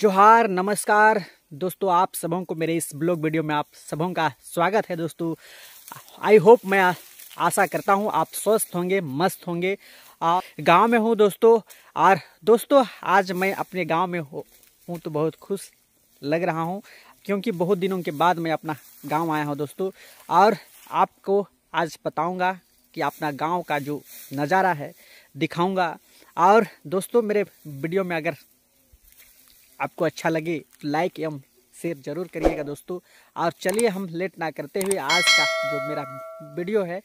जोहार नमस्कार दोस्तों आप सबों को मेरे इस ब्लॉग वीडियो में आप सबों का स्वागत है दोस्तों आई होप मैं आशा करता हूँ आप स्वस्थ होंगे मस्त होंगे गांव में हूँ दोस्तों और दोस्तों आज मैं अपने गांव में हूँ तो बहुत खुश लग रहा हूँ क्योंकि बहुत दिनों के बाद मैं अपना गांव आया हूँ दोस्तों और आपको आज बताऊँगा कि अपना गाँव का जो नज़ारा है दिखाऊँगा और दोस्तों मेरे वीडियो में अगर आपको अच्छा लगे तो लाइक एवं शेयर जरूर करिएगा दोस्तों और चलिए हम लेट ना करते हुए आज का जो मेरा वीडियो है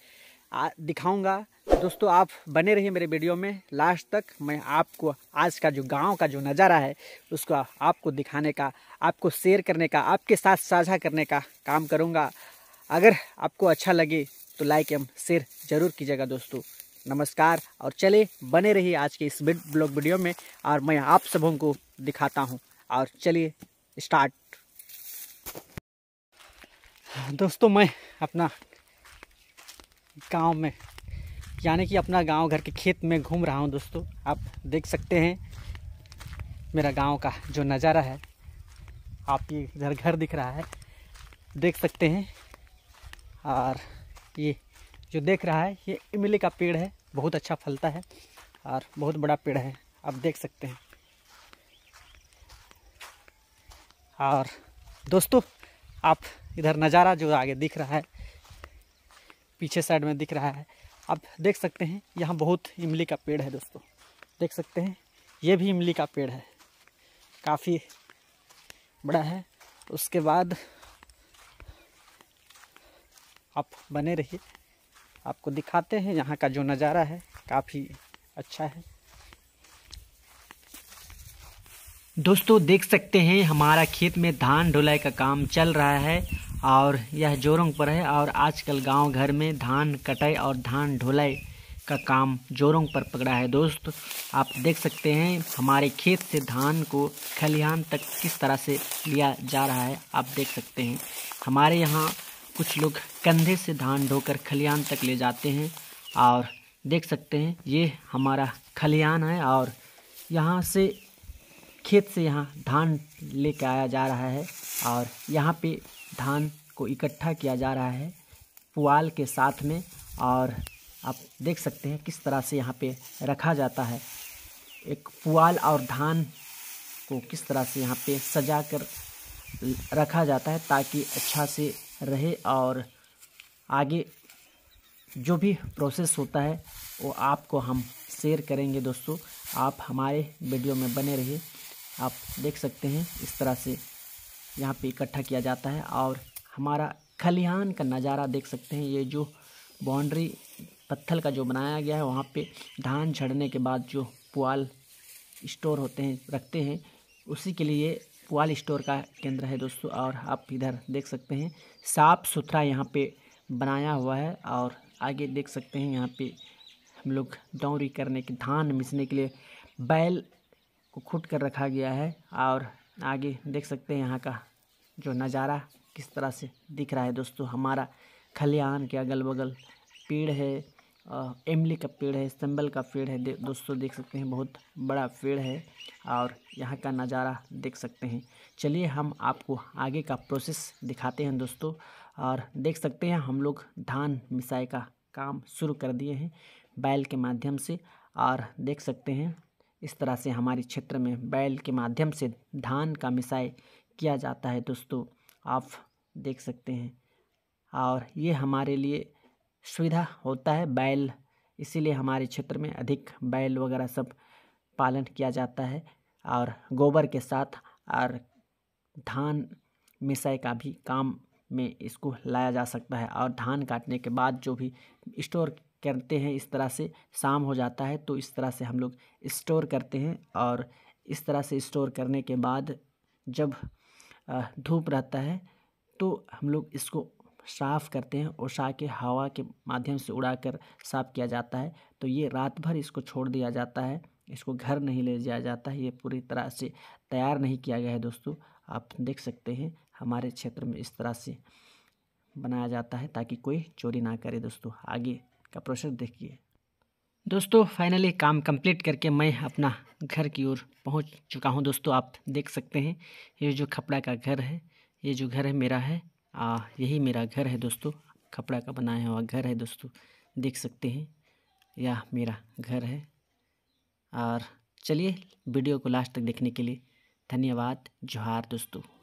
दिखाऊंगा दोस्तों आप बने रहिए मेरे वीडियो में लास्ट तक मैं आपको आज का जो गांव का जो नज़ारा है उसको आपको दिखाने का आपको शेयर करने का आपके साथ साझा करने का काम करूँगा अगर आपको अच्छा लगे तो लाइक एवं शेयर ज़रूर कीजिएगा दोस्तों नमस्कार और चले बने रहिए आज के इस ब्लॉग वीडियो में और मैं आप सबों को दिखाता हूँ और चलिए स्टार्ट दोस्तों मैं अपना गांव में यानी कि अपना गांव घर के खेत में घूम रहा हूं दोस्तों आप देख सकते हैं मेरा गांव का जो नज़ारा है आप ये इधर घर दिख रहा है देख सकते हैं और ये जो देख रहा है ये इमली का पेड़ है बहुत अच्छा फलता है और बहुत बड़ा पेड़ है आप देख सकते हैं और दोस्तों आप इधर नज़ारा जो आगे दिख रहा है पीछे साइड में दिख रहा है आप देख सकते हैं यहाँ बहुत इमली का पेड़ है दोस्तों देख सकते हैं ये भी इमली का पेड़ है काफ़ी बड़ा है उसके बाद आप बने रहिए आपको दिखाते हैं यहाँ का जो नज़ारा है काफ़ी अच्छा है दोस्तों देख सकते हैं हमारा खेत में धान ढुलाई का काम चल रहा है और यह जोरोंग पर है और आजकल गांव घर में धान कटाई और धान ढुलाई का काम जोरोंग पर पकड़ा है दोस्त आप देख सकते हैं हमारे खेत से धान को खलिहान तक किस तरह से लिया जा रहा है आप देख सकते हैं हमारे यहाँ कुछ लोग कंधे से धान ढोकर खलियान तक ले जाते हैं और देख सकते हैं ये हमारा खलियान है और यहाँ से खेत से यहाँ धान लेके आया जा रहा है और यहाँ पे धान को इकट्ठा किया जा रहा है पुआल के साथ में और आप देख सकते हैं किस तरह से यहाँ पे रखा जाता है एक पुआल और धान को किस तरह से यहाँ पे सजा कर रखा जाता है ताकि अच्छा से रहे और आगे जो भी प्रोसेस होता है वो आपको हम शेयर करेंगे दोस्तों आप हमारे वीडियो में बने रहिए आप देख सकते हैं इस तरह से यहाँ पे इकट्ठा किया जाता है और हमारा खलिहान का नज़ारा देख सकते हैं ये जो बाउंड्री पत्थर का जो बनाया गया है वहाँ पे धान झड़ने के बाद जो पुआल स्टोर होते हैं रखते हैं उसी के लिए पुआल स्टोर का केंद्र है दोस्तों और आप इधर देख सकते हैं साफ़ सुथरा यहाँ पे बनाया हुआ है और आगे देख सकते हैं यहाँ पे हम लोग दौरी करने के धान मिसने के लिए बैल को खुट कर रखा गया है और आगे देख सकते हैं यहाँ का जो नज़ारा किस तरह से दिख रहा है दोस्तों हमारा खलिहान के अगल बगल पेड़ है इमली का पेड़ है संबल का पेड़ है दे, दोस्तों देख सकते हैं बहुत बड़ा पेड़ है और यहाँ का नज़ारा देख सकते हैं चलिए हम आपको आगे का प्रोसेस दिखाते हैं दोस्तों और देख सकते हैं हम लोग धान मिसाई का काम शुरू कर दिए हैं बैल के माध्यम से और देख सकते हैं इस तरह से हमारे क्षेत्र में बैल के माध्यम से धान का मिसाई किया जाता है दोस्तों आप देख सकते हैं और ये हमारे लिए सुविधा होता है बैल इसीलिए हमारे क्षेत्र में अधिक बैल वगैरह सब पालन किया जाता है और गोबर के साथ और धान मिसाई का भी काम में इसको लाया जा सकता है और धान काटने के बाद जो भी स्टोर करते हैं इस तरह से शाम हो जाता है तो इस तरह से हम लोग स्टोर करते हैं और इस तरह से स्टोर करने के बाद जब धूप रहता है तो हम लोग इसको साफ़ करते हैं ओसा के हवा के माध्यम से उड़ाकर साफ़ किया जाता है तो ये रात भर इसको छोड़ दिया जाता है इसको घर नहीं ले जाया जाता है ये पूरी तरह से तैयार नहीं किया गया है दोस्तों आप देख सकते हैं हमारे क्षेत्र में इस तरह से बनाया जाता है ताकि कोई चोरी ना करे दोस्तों आगे का प्रोसेस देखिए दोस्तों फाइनली काम कंप्लीट करके मैं अपना घर की ओर पहुंच चुका हूं दोस्तों आप देख सकते हैं ये जो खपड़ा का घर है ये जो घर है मेरा है आ यही मेरा घर है दोस्तों कपड़ा का बनाया हुआ घर है दोस्तों देख सकते हैं यह मेरा घर है और चलिए वीडियो को लास्ट तक देखने के लिए धन्यवाद जोहार दोस्तों